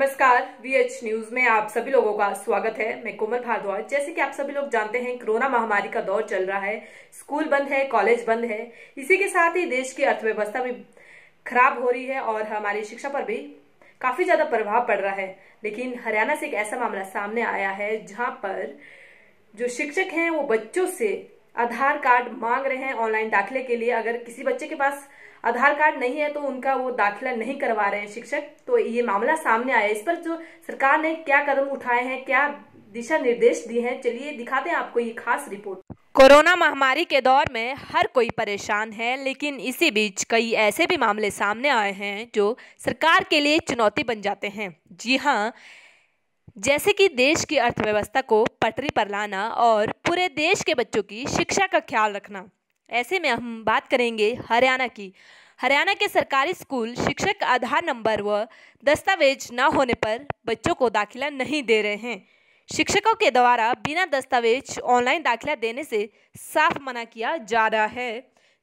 नमस्कार VH news में आप सभी लोगों का स्वागत है मैं कोमल भारद्वाज जैसे कि आप सभी लोग जानते हैं कोरोना महामारी का दौर चल रहा है स्कूल बंद है कॉलेज बंद है इसी के साथ ही देश की अर्थव्यवस्था भी खराब हो रही है और हमारी शिक्षा पर भी काफी ज्यादा प्रभाव पड़ रहा है लेकिन हरियाणा से एक ऐसा मामला सामने आया है जहाँ पर जो शिक्षक हैं वो बच्चों से आधार कार्ड मांग रहे हैं ऑनलाइन दाखिले के लिए अगर किसी बच्चे के पास आधार कार्ड नहीं है तो उनका वो दाखिला नहीं करवा रहे हैं शिक्षक तो ये मामला सामने आया इस पर जो सरकार ने क्या कदम उठाए हैं क्या दिशा निर्देश दिए हैं चलिए दिखाते हैं आपको ये खास रिपोर्ट कोरोना महामारी के दौर में हर कोई परेशान है लेकिन इसी बीच कई ऐसे भी मामले सामने आए हैं जो सरकार के लिए चुनौती बन जाते हैं जी हाँ जैसे कि देश की अर्थव्यवस्था को पटरी पर लाना और पूरे देश के बच्चों की शिक्षा का ख्याल रखना ऐसे में हम बात करेंगे हरियाणा की हरियाणा के सरकारी स्कूल शिक्षक आधार नंबर व दस्तावेज न होने पर बच्चों को दाखिला नहीं दे रहे हैं शिक्षकों के द्वारा बिना दस्तावेज ऑनलाइन दाखिला देने से साफ मना किया जा रहा है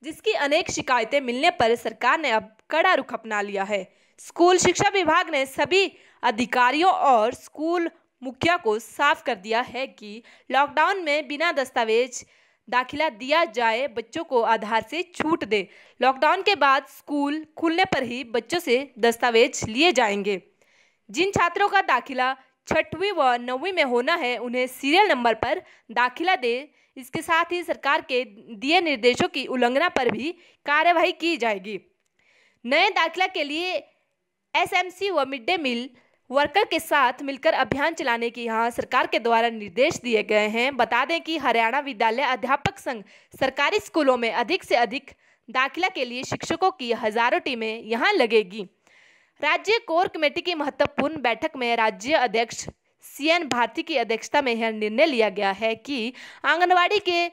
जिसकी अनेक शिकायतें मिलने पर सरकार ने अब कड़ा रुख अपना लिया है स्कूल शिक्षा विभाग ने सभी अधिकारियों और स्कूल मुखिया को साफ कर दिया है कि लॉकडाउन में बिना दस्तावेज दाखिला दिया जाए बच्चों को आधार से छूट दे लॉकडाउन के बाद स्कूल खुलने पर ही बच्चों से दस्तावेज लिए जाएंगे जिन छात्रों का दाखिला छठवीं व नौवीं में होना है उन्हें सीरियल नंबर पर दाखिला दे इसके साथ ही सरकार के दिए निर्देशों की उल्लंघना पर भी कार्यवाही की जाएगी नए दाखिला के लिए एसएमसी व मिड डे मील वर्कर के साथ मिलकर अभियान चलाने की यहाँ सरकार के द्वारा निर्देश दिए गए हैं बता दें कि हरियाणा विद्यालय अध्यापक संघ सरकारी स्कूलों में अधिक से अधिक दाखिला के लिए शिक्षकों की हजारों टीमें यहाँ लगेगी राज्य कोर कमेटी की महत्वपूर्ण बैठक में राज्य अध्यक्ष सी एन भारती की अध्यक्षता में यह निर्णय लिया गया है कि आंगनबाड़ी के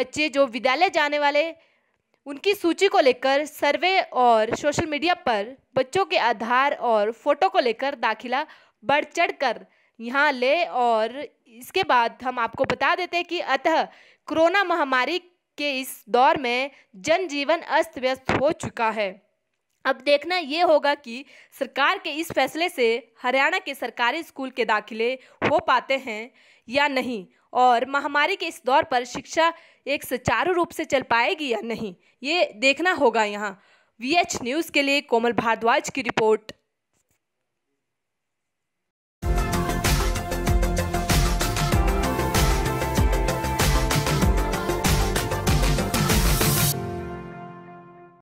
बच्चे जो विद्यालय जाने वाले उनकी सूची को लेकर सर्वे और सोशल मीडिया पर बच्चों के आधार और फोटो को लेकर दाखिला बढ़ चढ़ कर यहाँ ले और इसके बाद हम आपको बता देते हैं कि अतः कोरोना महामारी के इस दौर में जनजीवन अस्त व्यस्त हो चुका है अब देखना ये होगा कि सरकार के इस फैसले से हरियाणा के सरकारी स्कूल के दाखिले हो पाते हैं या नहीं और महामारी के इस दौर पर शिक्षा एक सुचारू रूप से चल पाएगी या नहीं ये देखना होगा यहाँ वी न्यूज़ के लिए कोमल भारद्वाज की रिपोर्ट